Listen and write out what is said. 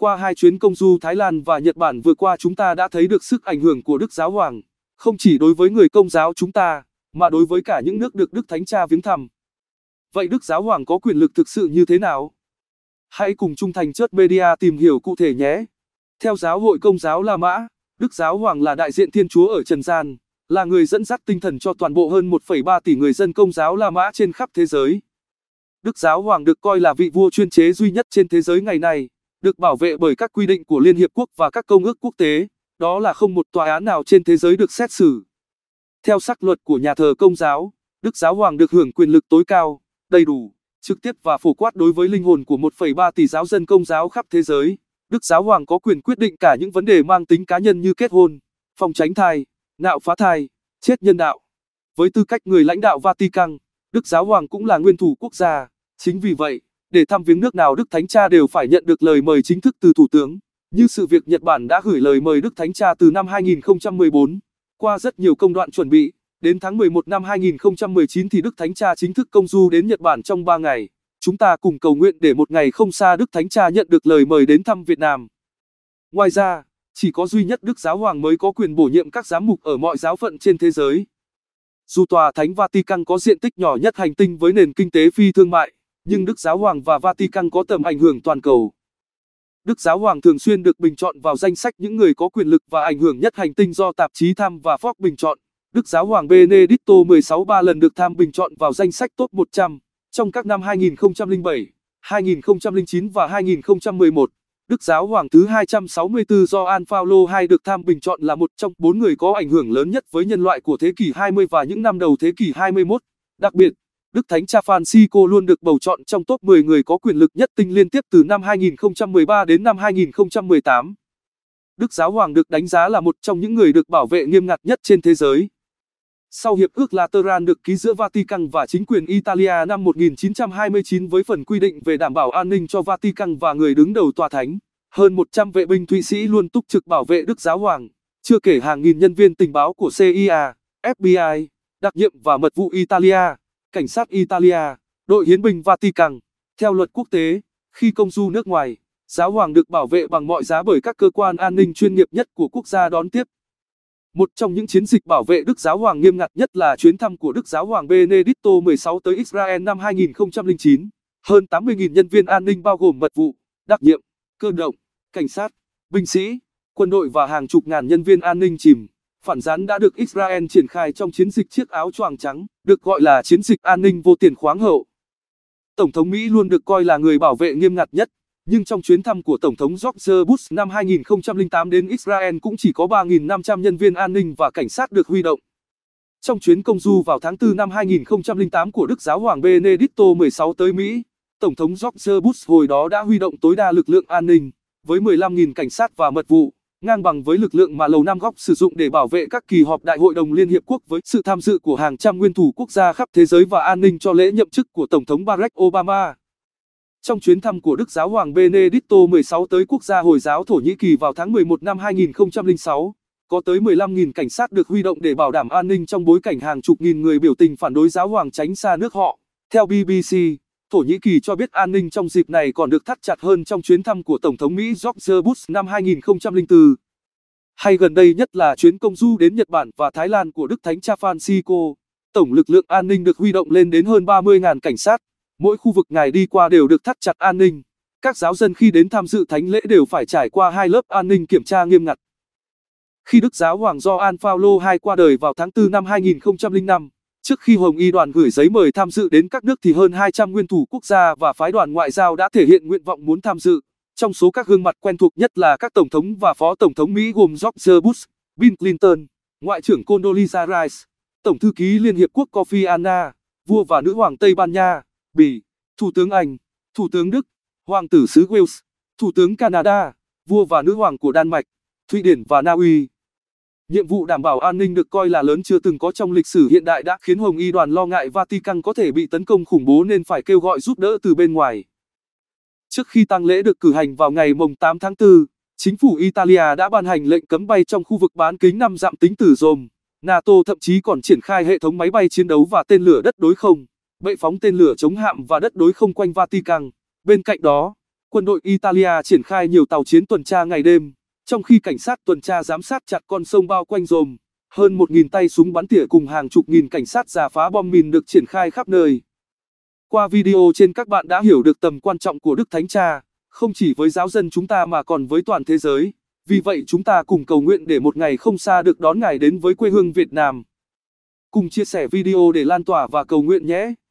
Qua hai chuyến công du Thái Lan và Nhật Bản vừa qua chúng ta đã thấy được sức ảnh hưởng của Đức Giáo Hoàng, không chỉ đối với người công giáo chúng ta, mà đối với cả những nước được Đức Thánh Cha viếng thăm. Vậy Đức Giáo Hoàng có quyền lực thực sự như thế nào? Hãy cùng Trung Thành Chất Media tìm hiểu cụ thể nhé. Theo Giáo hội Công giáo La Mã, Đức Giáo Hoàng là đại diện Thiên Chúa ở Trần Gian, là người dẫn dắt tinh thần cho toàn bộ hơn 1,3 tỷ người dân Công giáo La Mã trên khắp thế giới. Đức Giáo Hoàng được coi là vị vua chuyên chế duy nhất trên thế giới ngày nay được bảo vệ bởi các quy định của Liên Hiệp Quốc và các công ước quốc tế, đó là không một tòa án nào trên thế giới được xét xử. Theo sắc luật của nhà thờ công giáo, Đức Giáo Hoàng được hưởng quyền lực tối cao, đầy đủ, trực tiếp và phổ quát đối với linh hồn của 1,3 tỷ giáo dân công giáo khắp thế giới. Đức Giáo Hoàng có quyền quyết định cả những vấn đề mang tính cá nhân như kết hôn, phòng tránh thai, nạo phá thai, chết nhân đạo. Với tư cách người lãnh đạo Vatican, Đức Giáo Hoàng cũng là nguyên thủ quốc gia, chính vì vậy, để thăm viếng nước nào Đức Thánh Cha đều phải nhận được lời mời chính thức từ Thủ tướng. Như sự việc Nhật Bản đã gửi lời mời Đức Thánh Cha từ năm 2014, qua rất nhiều công đoạn chuẩn bị, đến tháng 11 năm 2019 thì Đức Thánh Cha chính thức công du đến Nhật Bản trong 3 ngày. Chúng ta cùng cầu nguyện để một ngày không xa Đức Thánh Cha nhận được lời mời đến thăm Việt Nam. Ngoài ra, chỉ có duy nhất Đức Giáo Hoàng mới có quyền bổ nhiệm các giám mục ở mọi giáo phận trên thế giới. Dù Tòa Thánh Vatican có diện tích nhỏ nhất hành tinh với nền kinh tế phi thương mại, nhưng Đức Giáo Hoàng và Vatican có tầm ảnh hưởng toàn cầu. Đức Giáo Hoàng thường xuyên được bình chọn vào danh sách những người có quyền lực và ảnh hưởng nhất hành tinh do tạp chí Tham và Forbes bình chọn. Đức Giáo Hoàng Benedicto XVI ba lần được Tham bình chọn vào danh sách top 100 trong các năm 2007, 2009 và 2011. Đức Giáo Hoàng thứ 264 do An Paulo II được Tham bình chọn là một trong bốn người có ảnh hưởng lớn nhất với nhân loại của thế kỷ 20 và những năm đầu thế kỷ 21. Đặc biệt, Đức Thánh Cha Francisco luôn được bầu chọn trong top 10 người có quyền lực nhất tinh liên tiếp từ năm 2013 đến năm 2018. Đức Giáo Hoàng được đánh giá là một trong những người được bảo vệ nghiêm ngặt nhất trên thế giới. Sau hiệp ước Lateran được ký giữa Vatican và chính quyền Italia năm 1929 với phần quy định về đảm bảo an ninh cho Vatican và người đứng đầu tòa thánh, hơn 100 vệ binh Thụy Sĩ luôn túc trực bảo vệ Đức Giáo Hoàng, chưa kể hàng nghìn nhân viên tình báo của CIA, FBI, đặc nhiệm và mật vụ Italia cảnh sát Italia, đội hiến binh Vatican. Theo luật quốc tế, khi công du nước ngoài, giáo hoàng được bảo vệ bằng mọi giá bởi các cơ quan an ninh chuyên nghiệp nhất của quốc gia đón tiếp. Một trong những chiến dịch bảo vệ Đức Giáo Hoàng nghiêm ngặt nhất là chuyến thăm của Đức Giáo Hoàng Benedicto XVI tới Israel năm 2009. Hơn 80.000 nhân viên an ninh bao gồm mật vụ, đặc nhiệm, cơ động, cảnh sát, binh sĩ, quân đội và hàng chục ngàn nhân viên an ninh chìm phản gián đã được Israel triển khai trong chiến dịch chiếc áo choàng trắng, được gọi là chiến dịch an ninh vô tiền khoáng hậu. Tổng thống Mỹ luôn được coi là người bảo vệ nghiêm ngặt nhất, nhưng trong chuyến thăm của Tổng thống George Bush năm 2008 đến Israel cũng chỉ có 3.500 nhân viên an ninh và cảnh sát được huy động. Trong chuyến công du vào tháng 4 năm 2008 của Đức Giáo hoàng Benedicto 16 tới Mỹ, Tổng thống George Bush hồi đó đã huy động tối đa lực lượng an ninh, với 15.000 cảnh sát và mật vụ ngang bằng với lực lượng mà Lầu Năm Góc sử dụng để bảo vệ các kỳ họp Đại hội đồng Liên Hiệp Quốc với sự tham dự của hàng trăm nguyên thủ quốc gia khắp thế giới và an ninh cho lễ nhậm chức của Tổng thống Barack Obama. Trong chuyến thăm của Đức Giáo hoàng Benedicto XVI tới quốc gia Hồi giáo Thổ Nhĩ Kỳ vào tháng 11 năm 2006, có tới 15.000 cảnh sát được huy động để bảo đảm an ninh trong bối cảnh hàng chục nghìn người biểu tình phản đối giáo hoàng tránh xa nước họ, theo BBC. Thổ Nhĩ Kỳ cho biết an ninh trong dịp này còn được thắt chặt hơn trong chuyến thăm của Tổng thống Mỹ George Bush năm 2004. Hay gần đây nhất là chuyến công du đến Nhật Bản và Thái Lan của Đức Thánh Cha Francisco, tổng lực lượng an ninh được huy động lên đến hơn 30.000 cảnh sát. Mỗi khu vực ngài đi qua đều được thắt chặt an ninh. Các giáo dân khi đến tham dự thánh lễ đều phải trải qua hai lớp an ninh kiểm tra nghiêm ngặt. Khi Đức Giáo Hoàng Gioan Phaolô II qua đời vào tháng 4 năm 2005, Trước khi Hồng Y đoàn gửi giấy mời tham dự đến các nước thì hơn 200 nguyên thủ quốc gia và phái đoàn ngoại giao đã thể hiện nguyện vọng muốn tham dự. Trong số các gương mặt quen thuộc nhất là các tổng thống và phó tổng thống Mỹ gồm George Bush, Bill Clinton, Ngoại trưởng Condoleezza Rice, Tổng thư ký Liên hiệp quốc Kofi Annan, vua và nữ hoàng Tây Ban Nha, Bỉ, Thủ tướng Anh, Thủ tướng Đức, Hoàng tử xứ Wales, Thủ tướng Canada, vua và nữ hoàng của Đan Mạch, Thụy Điển và Na Uy. Nhiệm vụ đảm bảo an ninh được coi là lớn chưa từng có trong lịch sử hiện đại đã khiến Hồng Y đoàn lo ngại Vatican có thể bị tấn công khủng bố nên phải kêu gọi giúp đỡ từ bên ngoài. Trước khi tang lễ được cử hành vào ngày mùng 8 tháng 4, chính phủ Italia đã ban hành lệnh cấm bay trong khu vực bán kính 5 dặm tính từ Rome. NATO thậm chí còn triển khai hệ thống máy bay chiến đấu và tên lửa đất đối không, bệ phóng tên lửa chống hạm và đất đối không quanh Vatican. Bên cạnh đó, quân đội Italia triển khai nhiều tàu chiến tuần tra ngày đêm trong khi cảnh sát tuần tra giám sát chặt con sông bao quanh rồm, hơn 1.000 tay súng bắn tỉa cùng hàng chục nghìn cảnh sát giả phá bom mìn được triển khai khắp nơi. Qua video trên các bạn đã hiểu được tầm quan trọng của Đức Thánh Cha, không chỉ với giáo dân chúng ta mà còn với toàn thế giới. Vì vậy chúng ta cùng cầu nguyện để một ngày không xa được đón Ngài đến với quê hương Việt Nam. Cùng chia sẻ video để lan tỏa và cầu nguyện nhé!